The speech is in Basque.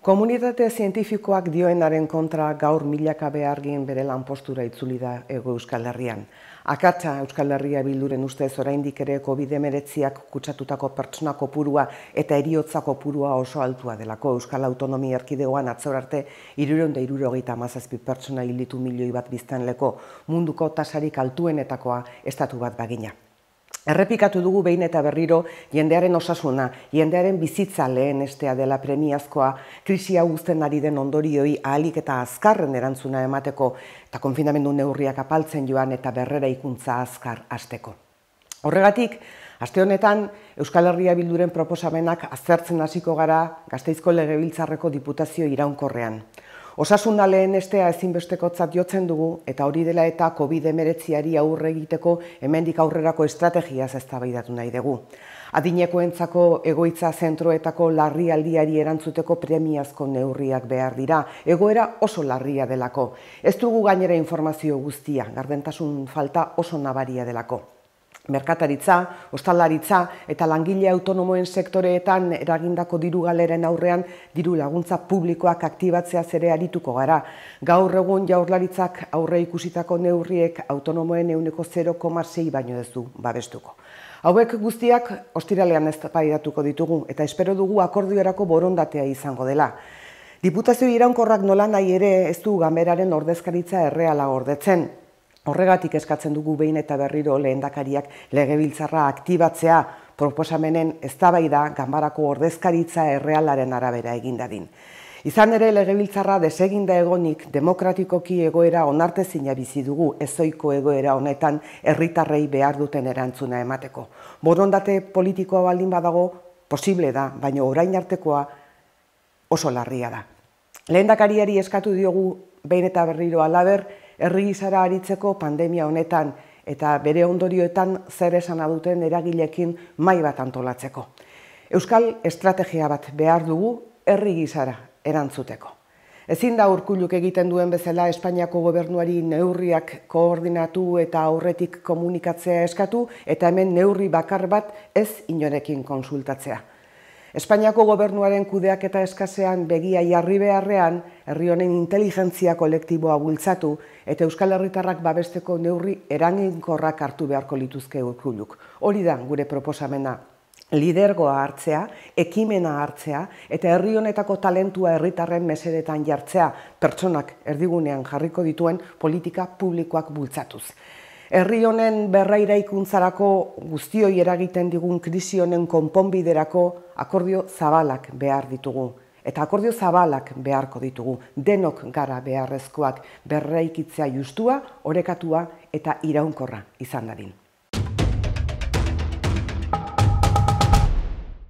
Komunitate zientifikoak dioenaren kontra gaur milaka behargin bere lanpostura itzuli da Ego Euskal Herrian. Akatza Euskal Herria bilduren ustez oraindik ere COVID-19 kutsatutako pertsona kopurua eta eriotza kopurua oso altua delako Euskal Autonomi Erkidegoan atzor arte irureun da pertsona hilitu milioi bat biztanleko munduko tasarik altuenetakoa estatu bat bagina. Errepikatu dugu behin eta berriro jendearen osasuna, jendearen bizitza lehen estea dela premiazkoa, krisi hau guzten ari den ondorioi ahalik eta azkarren erantzuna emateko eta konfinamendu neurriak apaltzen joan eta berrera ikuntza azkar hasteko. Horregatik, aste honetan Euskal Herria Bilduren proposamenak azertzen hasiko gara gazteizko legebiltzarreko diputazio iraunkorrean. Osasuna lehen estea ezinbestekotzat jotzen dugu eta hori dela eta COVID-19 aurre egiteko hemendik aurrerako estrategia eztabaidatu nahi dugu. Adinekoentzako egoitza zentroetako larrialdiari erantzuteko premiazko neurriak behar dira, egoera oso larria delako. Ez dugu gainera informazio guztia, garbentasun falta oso nabaria delako merkataritza, ostalaritza eta langile autonomoen sektoreetan eragindako diru aurrean diru laguntza publikoak aktibatzea zere arituko gara. Gaur egun jaurlaritzak aurre ikusitako neurriek autonomoen euneko 0,6 baino ez du babestuko. Hauek guztiak ostiralean ez paidatuko ditugu eta espero dugu akordioerako borondatea izango dela. Diputazio iraunkorrak nola nahi ere ez du gameraren ordezkaritza erreala ordetzen. Horregatik eskatzen dugu behin eta berriro lehendakariak legebiltzarra aktibatzea proposamenen eztabaida ganbarako ordezkaritza errealaren arabera egin dadin. Izan ere legebiltzarra deseginda egonik demokratikoki egoera onartezina bizi dugu ezoiko egoera honetan herritarrei behar duten erantzuna emateko. Borondate politikoa baldin badago posible da, baina orain artekoa oso larria da. Lehendakariari eskatu diogu behin eta berriro alaber, herri gizara aritzeko pandemia honetan eta bere ondorioetan zer esan aduten eragilekin mai bat antolatzeko. Euskal estrategia bat behar dugu herri erantzuteko. Ezin da urkuluk egiten duen bezala Espainiako gobernuari neurriak koordinatu eta aurretik komunikatzea eskatu eta hemen neurri bakar bat ez inorekin konsultatzea. Espainiako gobernuaren kudeak eta eskasean begia jarri beharrean, herri honen inteligentzia kolektiboa bultzatu eta Euskal Herritarrak babesteko neurri eranginkorrak hartu beharko lituzke urkuluk. Hori da gure proposamena lidergoa hartzea, ekimena hartzea eta herri honetako talentua herritarren mesedetan jartzea pertsonak erdigunean jarriko dituen politika publikoak bultzatuz herri honen berrairaikuntzarako guztioi eragiten digun krisi honen konponbiderako akordio zabalak behar ditugu. Eta akordio zabalak beharko ditugu, denok gara beharrezkoak berreikitzea justua, orekatua eta iraunkorra izan dadin.